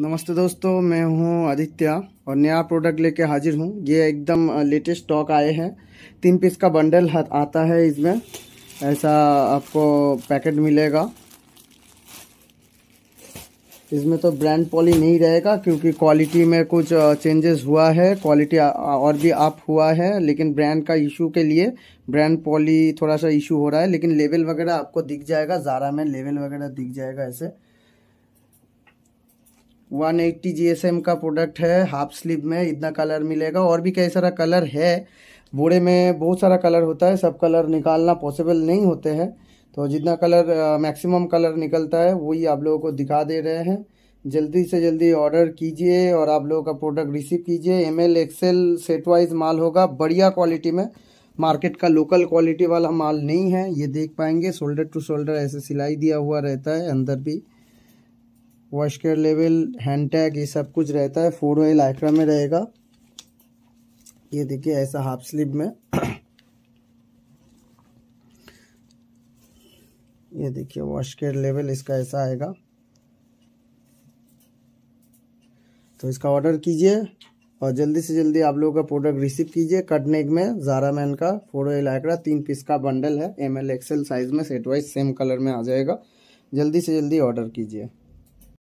नमस्ते दोस्तों मैं हूं आदित्य और नया प्रोडक्ट लेके हाजिर हूं ये एकदम लेटेस्ट स्टॉक आए हैं तीन पीस का बंडल आता है इसमें ऐसा आपको पैकेट मिलेगा इसमें तो ब्रांड पॉली नहीं रहेगा क्योंकि क्वालिटी में कुछ चेंजेस हुआ है क्वालिटी और भी अप हुआ है लेकिन ब्रांड का इशू के लिए ब्रांड पॉली थोड़ा सा इशू हो रहा है लेकिन लेवल वगैरह आपको दिख जाएगा ज़ारा में लेवल वगैरह दिख जाएगा ऐसे वन एट्टी जी का प्रोडक्ट है हाफ स्लीव में इतना कलर मिलेगा और भी कई सारा कलर है बूढ़े में बहुत सारा कलर होता है सब कलर निकालना पॉसिबल नहीं होते हैं तो जितना कलर मैक्सिमम कलर निकलता है वही आप लोगों को दिखा दे रहे हैं जल्दी से जल्दी ऑर्डर कीजिए और आप लोगों का प्रोडक्ट रिसीव कीजिए M L XL set wise माल होगा बढ़िया क्वालिटी में मार्केट का लोकल क्वालिटी वाला माल नहीं है ये देख पाएंगे शोल्डर टू शोल्डर ऐसे सिलाई दिया हुआ रहता है अंदर भी वॉश केयर लेवल हैंड टैग ये सब कुछ रहता है फोर वाई लाइक्रा में रहेगा ये देखिए ऐसा हाफ स्लीव में ये देखिए वॉश केयर लेवल इसका ऐसा आएगा तो इसका ऑर्डर कीजिए और जल्दी से जल्दी आप लोगों का प्रोडक्ट रिसीव कीजिए कटनेक में जारा मैन का फोर वाई लाइक्रा तीन पीस का बंडल है एम एल एक्सएल साइज में सेट वाइज सेम कलर में आ जाएगा जल्दी से जल्दी ऑर्डर कीजिए